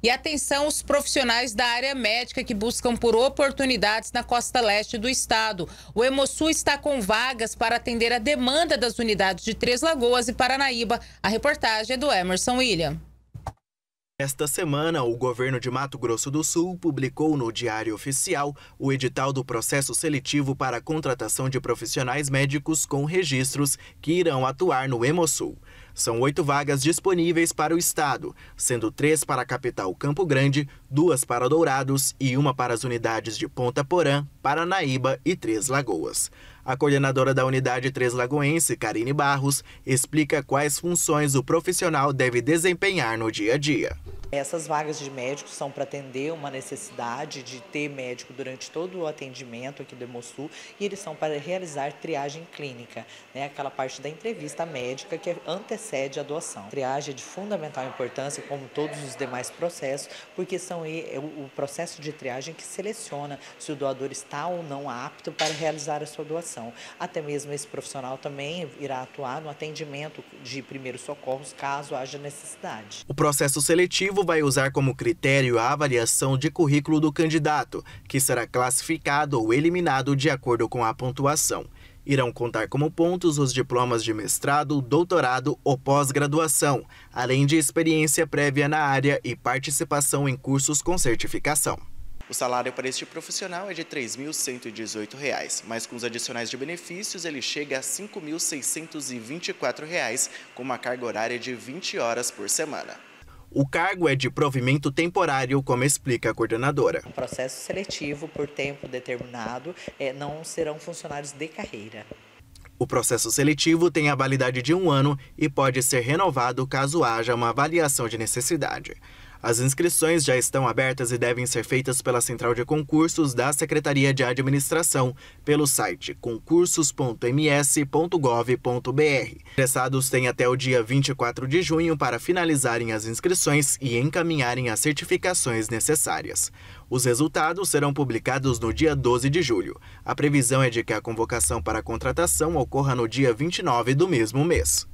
E atenção os profissionais da área médica que buscam por oportunidades na costa leste do estado. O Hemosul está com vagas para atender a demanda das unidades de Três Lagoas e Paranaíba. A reportagem é do Emerson William. Esta semana, o governo de Mato Grosso do Sul publicou no Diário Oficial o edital do processo seletivo para a contratação de profissionais médicos com registros que irão atuar no Hemosul. São oito vagas disponíveis para o Estado, sendo três para a capital Campo Grande, duas para Dourados e uma para as unidades de Ponta Porã, Paranaíba e Três Lagoas. A coordenadora da unidade Três Lagoense, Karine Barros, explica quais funções o profissional deve desempenhar no dia a dia. Essas vagas de médicos são para atender uma necessidade de ter médico durante todo o atendimento aqui do Hemosul e eles são para realizar triagem clínica, né? aquela parte da entrevista médica que antecede a doação. A triagem é de fundamental importância, como todos os demais processos, porque são é o processo de triagem que seleciona se o doador está ou não apto para realizar a sua doação. Até mesmo esse profissional também irá atuar no atendimento de primeiros socorros caso haja necessidade. O processo seletivo vai usar como critério a avaliação de currículo do candidato, que será classificado ou eliminado de acordo com a pontuação. Irão contar como pontos os diplomas de mestrado, doutorado ou pós-graduação, além de experiência prévia na área e participação em cursos com certificação. O salário para este profissional é de R$ 3.118, mas com os adicionais de benefícios ele chega a R$ 5.624, com uma carga horária de 20 horas por semana. O cargo é de provimento temporário, como explica a coordenadora. processo seletivo por tempo determinado, é, não serão funcionários de carreira. O processo seletivo tem a validade de um ano e pode ser renovado caso haja uma avaliação de necessidade. As inscrições já estão abertas e devem ser feitas pela Central de Concursos da Secretaria de Administração, pelo site concursos.ms.gov.br. Interessados têm até o dia 24 de junho para finalizarem as inscrições e encaminharem as certificações necessárias. Os resultados serão publicados no dia 12 de julho. A previsão é de que a convocação para a contratação ocorra no dia 29 do mesmo mês.